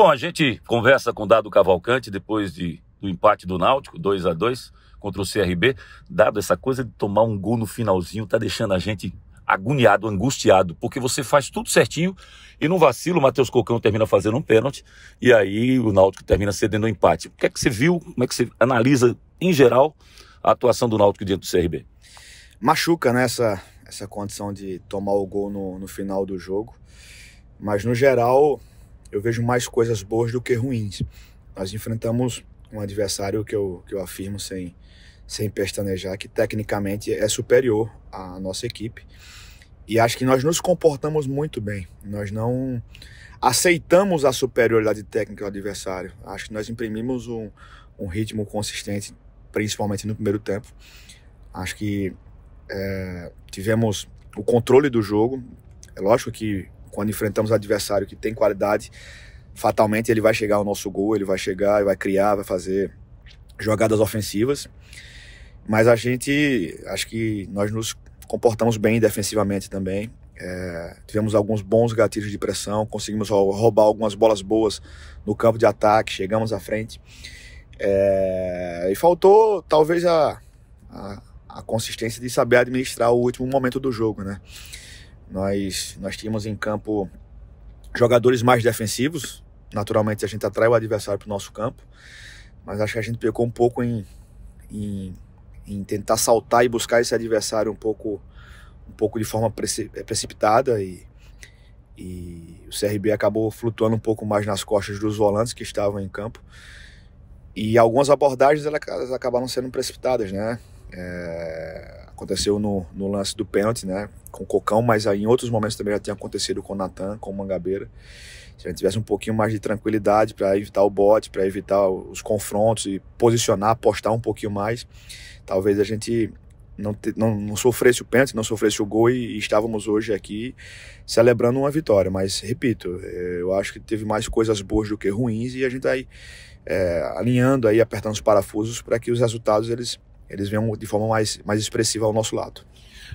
Bom, a gente conversa com Dado Cavalcante depois de, do empate do Náutico, 2 a 2 contra o CRB. Dado, essa coisa de tomar um gol no finalzinho tá deixando a gente agoniado, angustiado, porque você faz tudo certinho e não vacila, o Matheus Cocão termina fazendo um pênalti e aí o Náutico termina cedendo um empate. O que é que você viu, como é que você analisa, em geral, a atuação do Náutico diante do CRB? Machuca, né, essa, essa condição de tomar o gol no, no final do jogo, mas no geral eu vejo mais coisas boas do que ruins. Nós enfrentamos um adversário que eu, que eu afirmo sem, sem pestanejar, que tecnicamente é superior à nossa equipe. E acho que nós nos comportamos muito bem. Nós não aceitamos a superioridade técnica do adversário. Acho que nós imprimimos um, um ritmo consistente, principalmente no primeiro tempo. Acho que é, tivemos o controle do jogo. É lógico que quando enfrentamos adversário que tem qualidade, fatalmente ele vai chegar ao nosso gol, ele vai chegar, vai criar, vai fazer jogadas ofensivas. Mas a gente, acho que nós nos comportamos bem defensivamente também. É, tivemos alguns bons gatilhos de pressão, conseguimos roubar algumas bolas boas no campo de ataque, chegamos à frente. É, e faltou talvez a, a, a consistência de saber administrar o último momento do jogo, né? Nós, nós tínhamos em campo jogadores mais defensivos. Naturalmente, a gente atrai o adversário para o nosso campo. Mas acho que a gente pecou um pouco em, em, em, tentar saltar e buscar esse adversário um pouco, um pouco de forma preci, eh, precipitada. E, e o CRB acabou flutuando um pouco mais nas costas dos volantes que estavam em campo. E algumas abordagens elas acabaram sendo precipitadas, né? É, Aconteceu no, no lance do pênalti, né? Com o Cocão, mas aí em outros momentos também já tinha acontecido com o Natan, com o Mangabeira. Se a gente tivesse um pouquinho mais de tranquilidade para evitar o bote, para evitar os confrontos e posicionar, apostar um pouquinho mais, talvez a gente não, não, não, sofresse o pênalti, não sofresse o gol e, e, estávamos hoje aqui celebrando uma vitória. Mas, repito, é, eu acho que teve mais coisas boas do que ruins e a gente está aí é, alinhando, aí, apertando os parafusos para que os resultados eles eles venham de forma mais, mais expressiva ao nosso lado.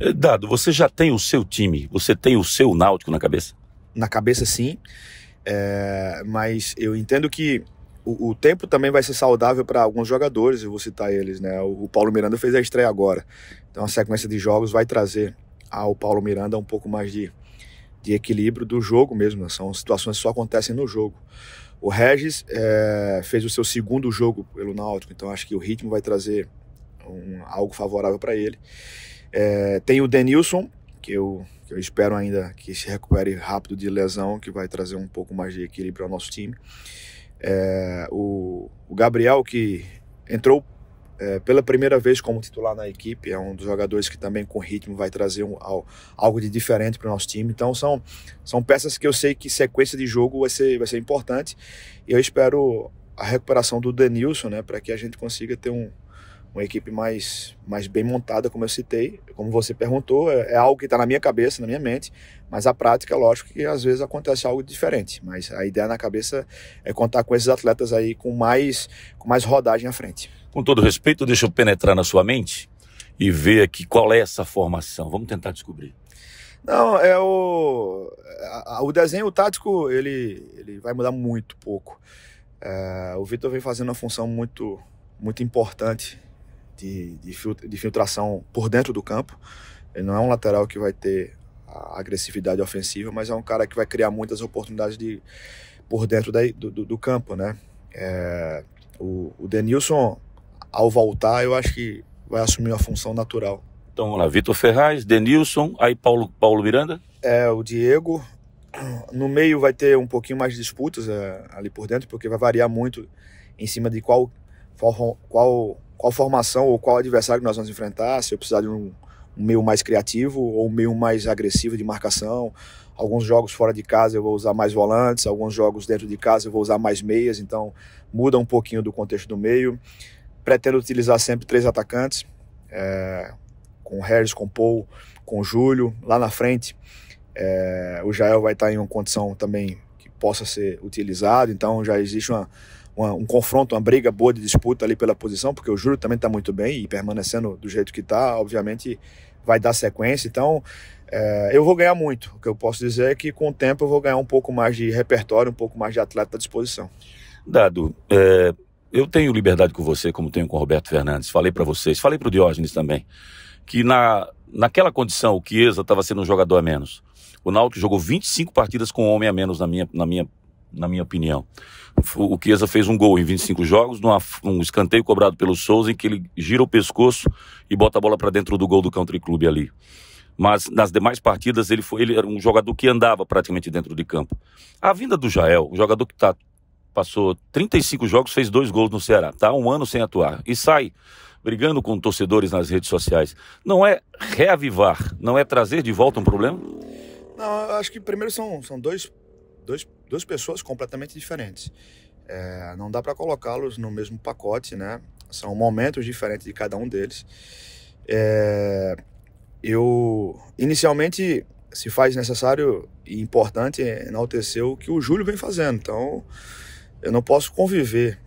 Eh, Dado, você já tem o seu time, você tem o seu Náutico na cabeça? Na cabeça, sim. É, mas eu entendo que o, o, tempo também vai ser saudável para alguns jogadores, eu vou citar eles, né? O, o, Paulo Miranda fez a estreia agora. Então a sequência de jogos vai trazer ao Paulo Miranda um pouco mais de, de equilíbrio do jogo mesmo. Né? São situações que só acontecem no jogo. O Regis é, fez o seu segundo jogo pelo Náutico, então acho que o ritmo vai trazer um, algo favorável para ele. É, tem o Denilson, que eu, que eu espero ainda que se recupere rápido de lesão, que vai trazer um pouco mais de equilíbrio ao nosso time. É, o, o, Gabriel, que entrou é, pela primeira vez como titular na equipe, é um dos jogadores que também com ritmo vai trazer um, algo de diferente para o nosso time. Então são, são peças que eu sei que sequência de jogo vai ser, vai ser importante. E eu espero a recuperação do Denilson, né, para que a gente consiga ter um, uma equipe mais, mais bem montada, como eu citei, como você perguntou, é, é algo que está na minha cabeça, na minha mente, mas a prática, é lógico que às vezes acontece algo diferente, mas a ideia na cabeça é contar com esses atletas aí com mais, com mais rodagem à frente. Com todo respeito, deixa eu penetrar na sua mente e ver aqui qual é essa formação, vamos tentar descobrir. Não, é o, a, a, o desenho o tático, ele, ele vai mudar muito pouco. É, o Vitor vem fazendo uma função muito, muito importante de, de, filtração por dentro do campo. Ele não é um lateral que vai ter a agressividade ofensiva, mas é um cara que vai criar muitas oportunidades de, por dentro da, do, do, campo, né? É, o, o Denilson, ao voltar, eu acho que vai assumir uma função natural. Então vamos lá, Vitor Ferraz, Denilson, aí Paulo, Paulo Miranda? É, o Diego. No meio vai ter um pouquinho mais de disputas é, ali por dentro, porque vai variar muito em cima de qual, qual, qual qual formação ou qual adversário nós vamos enfrentar, se eu precisar de um, um meio mais criativo ou um meio mais agressivo de marcação. Alguns jogos fora de casa eu vou usar mais volantes, alguns jogos dentro de casa eu vou usar mais meias, então muda um pouquinho do contexto do meio. Pretendo utilizar sempre três atacantes, é, com Harris, com Paul, com Júlio. Lá na frente, é, o Jael vai estar em uma condição também que possa ser utilizado, então já existe uma um confronto, uma briga boa de disputa ali pela posição, porque o Júlio também está muito bem e permanecendo do jeito que está, obviamente vai dar sequência. Então, é, eu vou ganhar muito. O que eu posso dizer é que com o tempo eu vou ganhar um pouco mais de repertório, um pouco mais de atleta à disposição. Dado, é, eu tenho liberdade com você, como tenho com o Roberto Fernandes. Falei para vocês, falei para o Diógenes também, que na, naquela condição o Chiesa estava sendo um jogador a menos. O Náutico jogou 25 partidas com um homem a menos na minha, na minha na minha opinião. O Chiesa fez um gol em 25 jogos, num um escanteio cobrado pelo Souza, em que ele gira o pescoço e bota a bola para dentro do gol do Country Club ali. Mas nas demais partidas ele, foi, ele era um jogador que andava praticamente dentro de campo. A vinda do Jael, um jogador que tá, passou 35 jogos, fez dois gols no Ceará, tá um ano sem atuar e sai brigando com torcedores nas redes sociais. Não é reavivar, não é trazer de volta um problema? Não, eu acho que primeiro são, são dois, dois duas pessoas completamente diferentes. É, não dá para colocá-los no mesmo pacote, né? São momentos diferentes de cada um deles. É, eu inicialmente se faz necessário e importante enaltecer o que o Júlio vem fazendo. Então, eu não posso conviver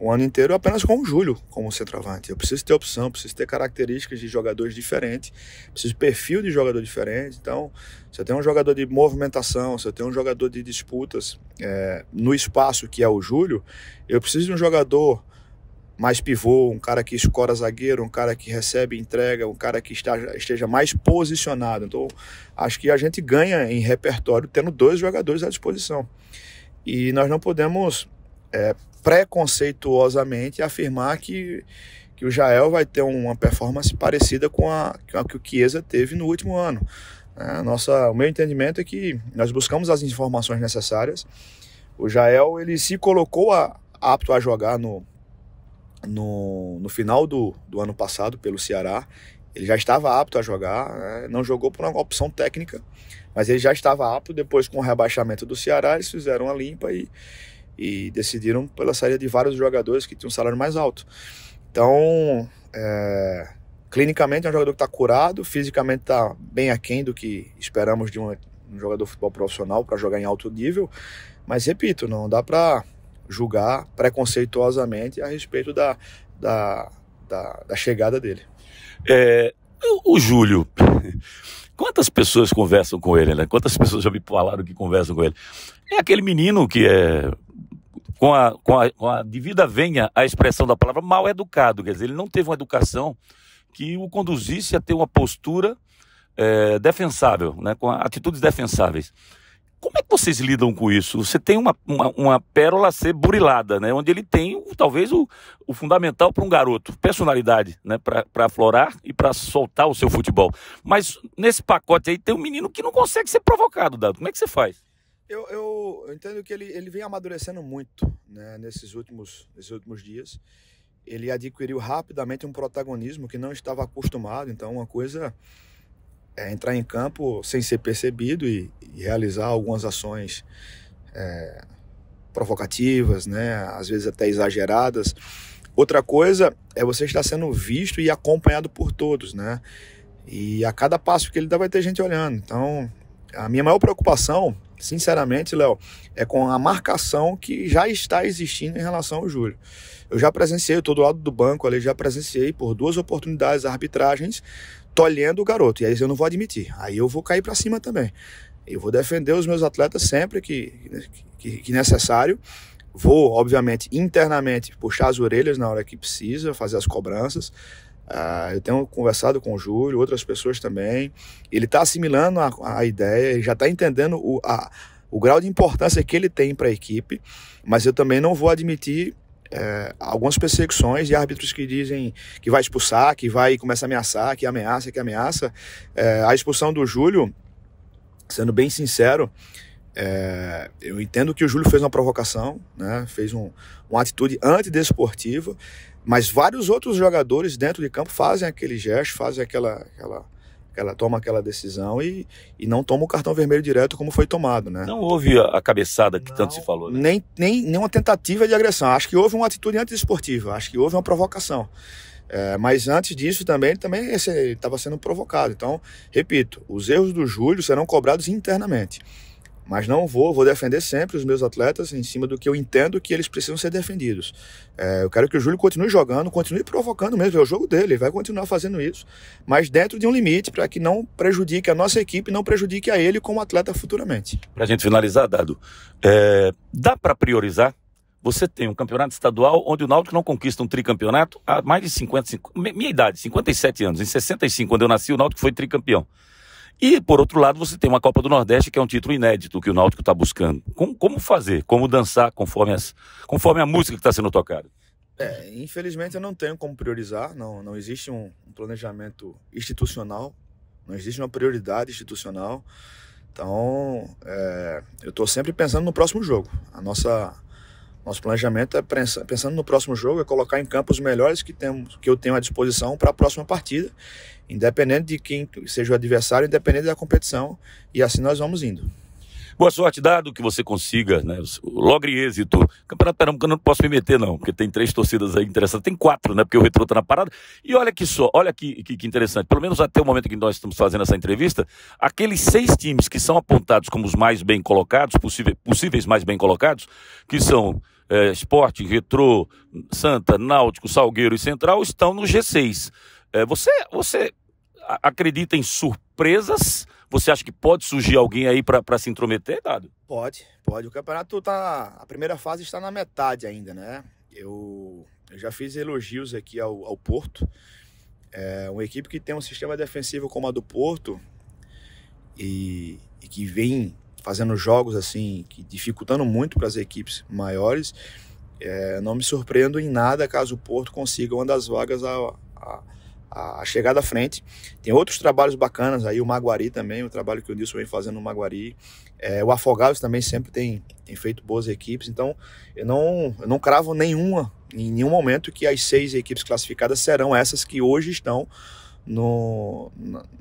o ano inteiro apenas com o Júlio como centroavante. Eu preciso ter opção, preciso ter características de jogadores diferentes, preciso perfil de jogador diferente. Então, eu tem um jogador de movimentação, eu tem um jogador de disputas é, no espaço que é o Júlio, eu preciso de um jogador mais pivô, um cara que escora zagueiro, um cara que recebe entrega, um cara que está, esteja mais posicionado. Então, acho que a gente ganha em repertório tendo dois jogadores à disposição. E nós não podemos é, preconceituosamente afirmar que, que o Jael vai ter uma performance parecida com a, com a que o Chiesa teve no último ano. É, nossa, o meu entendimento é que nós buscamos as informações necessárias. O Jael ele se colocou a, apto a jogar no, no, no final do, do ano passado pelo Ceará. Ele já estava apto a jogar, né? não jogou por uma opção técnica, mas ele já estava apto. Depois, com o rebaixamento do Ceará, eles fizeram a limpa e, e decidiram pela saída de vários jogadores que tinham um salário mais alto. Então, é, clinicamente é um jogador que está curado, fisicamente está bem aquém do que esperamos de um, um jogador de futebol profissional para jogar em alto nível, mas repito, não dá para julgar preconceituosamente a respeito da, da, da, da chegada dele. É, o, o Júlio, quantas pessoas conversam com ele, né? Quantas pessoas já me falaram que conversam com ele? É aquele menino que é com a, com a, com a devida venha a expressão da palavra mal educado, quer dizer, ele não teve uma educação que o conduzisse a ter uma postura é, defensável, né, com atitudes defensáveis. Como é que vocês lidam com isso? Você tem uma, uma, uma pérola a ser burilada, né? Onde ele tem talvez o, o fundamental para um garoto, personalidade, né? Para aflorar e para soltar o seu futebol. Mas nesse pacote aí tem um menino que não consegue ser provocado, Dado. Como é que você faz? Eu, eu, eu entendo que ele, ele vem amadurecendo muito né? nesses, últimos, nesses últimos dias. Ele adquiriu rapidamente um protagonismo que não estava acostumado, então uma coisa é entrar em campo sem ser percebido e, e realizar algumas ações é, provocativas, né? às vezes até exageradas. Outra coisa é você estar sendo visto e acompanhado por todos, né? E a cada passo que ele dá vai ter gente olhando. Então, a minha maior preocupação, sinceramente, Léo, é com a marcação que já está existindo em relação ao Júlio. Eu já presenciei, todo estou do lado do banco ali, já presenciei por duas oportunidades arbitragens tolhendo o garoto. E aí eu não vou admitir. Aí eu vou cair para cima também. Eu vou defender os meus atletas sempre que, que, que necessário. Vou, obviamente, internamente puxar as orelhas na hora que precisa, fazer as cobranças. Uh, eu tenho conversado com o Júlio, outras pessoas também. Ele está assimilando a, a ideia, ele já está entendendo o, a, o grau de importância que ele tem para a equipe, mas eu também não vou admitir é, algumas perseguições e árbitros que dizem que vai expulsar, que vai começar a ameaçar, que ameaça, que ameaça. É, a expulsão do Júlio, sendo bem sincero, é, eu entendo que o Júlio fez uma provocação, né, fez um, uma atitude antidesportiva, mas vários outros jogadores dentro de campo fazem aquele gesto, fazem aquela, aquela ela toma aquela decisão e, e não toma o cartão vermelho direto como foi tomado, né? Não houve a, cabeçada que não, tanto se falou, né? Nem, nem nenhuma tentativa de agressão. Acho que houve uma atitude anti-esportiva. acho que houve uma provocação. É, mas antes disso também, também estava sendo provocado. Então, repito, os erros do Júlio serão cobrados internamente mas não vou, vou defender sempre os meus atletas em cima do que eu entendo que eles precisam ser defendidos. É, eu quero que o Júlio continue jogando, continue provocando mesmo, é o jogo dele, vai continuar fazendo isso, mas dentro de um limite para que não prejudique a nossa equipe, não prejudique a ele como atleta futuramente. Para a gente finalizar, Dado, é, dá para priorizar? Você tem um campeonato estadual onde o Náutico não conquista um tricampeonato há mais de 55... minha idade, 57 anos. Em 65, quando eu nasci, o Náutico foi tricampeão. E, por outro lado, você tem uma Copa do Nordeste, que é um título inédito que o Náutico está buscando. Como, como, fazer? Como dançar conforme, as, conforme a música que está sendo tocada? É, infelizmente eu não tenho como priorizar, não, não existe um, um planejamento institucional, não existe uma prioridade institucional. Então, é, eu estou sempre pensando no próximo jogo. A nossa, nosso planejamento é pensando no próximo jogo, é colocar em campo os melhores que, temos, que eu tenho à disposição para a próxima partida, independente de quem seja o adversário, independente da competição, e assim nós vamos indo. Boa sorte, dado que você consiga, né? Logre êxito. Campeonato Pernambuco, eu não posso me meter, não, porque tem três torcidas aí interessadas. Tem quatro, né? Porque o retrô tá na parada. E olha que só, olha que, que, que, interessante. Pelo menos até o momento que nós estamos fazendo essa entrevista, aqueles seis times que são apontados como os mais bem colocados, possíveis, possíveis mais bem colocados, que são é, Esporte, Retrô, Santa, Náutico, Salgueiro e Central estão no G6. É, você, você acredita em surpresas? Você acha que pode surgir alguém aí para se intrometer, Dado? Pode, pode. O campeonato tá. A primeira fase está na metade ainda, né? Eu, eu já fiz elogios aqui ao, ao Porto. É uma equipe que tem um sistema defensivo como a do Porto e, e que vem fazendo jogos assim, que dificultando muito para as equipes maiores. É, não me surpreendo em nada caso o Porto consiga uma das vagas a, a, a chegar da frente. Tem outros trabalhos bacanas aí, o Maguari também, o trabalho que o Nilson vem fazendo no Maguari. É, o Afogados também sempre tem, tem feito boas equipes, então eu não, eu não cravo nenhuma, em nenhum momento, que as seis equipes classificadas serão essas que hoje estão no,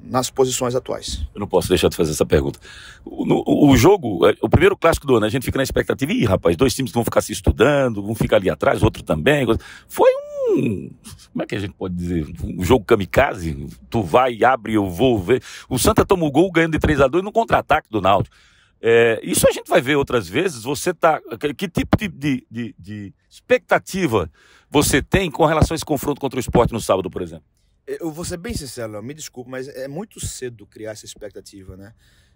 nas posições atuais. Eu não posso deixar de fazer essa pergunta. O, o, jogo, é, o primeiro clássico do ano, a gente fica na expectativa, ih, rapaz, dois times vão ficar se estudando, vão ficar ali atrás, outro também. Foi um. Como é que a gente pode dizer? Um jogo kamikaze. Tu vai, abre, eu vou ver. O Santa toma o gol ganhando de 3 a 2 no contra-ataque do Náutico. É, isso a gente vai ver outras vezes. Você tá. Que tipo de, de, de expectativa você tem com relação a esse confronto contra o esporte no sábado, por exemplo? Eu vou ser bem sincero, me desculpe, mas é muito cedo criar essa expectativa, né?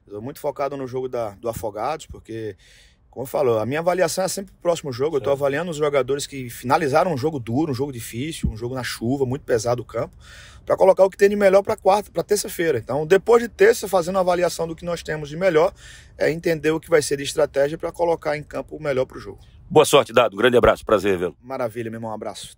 Eu tô muito focado no jogo da, do Afogados, porque, como eu falo, a minha avaliação é sempre o próximo jogo. Certo. Eu tô avaliando os jogadores que finalizaram um jogo duro, um jogo difícil, um jogo na chuva, muito pesado o campo, para colocar o que tem de melhor para quarta, para terça-feira. Então, depois de terça, fazendo a avaliação do que nós temos de melhor, é entender o que vai ser de estratégia para colocar em campo o melhor para o jogo. Boa sorte, Dado. grande abraço, prazer vê-lo. Maravilha, meu irmão, um abraço.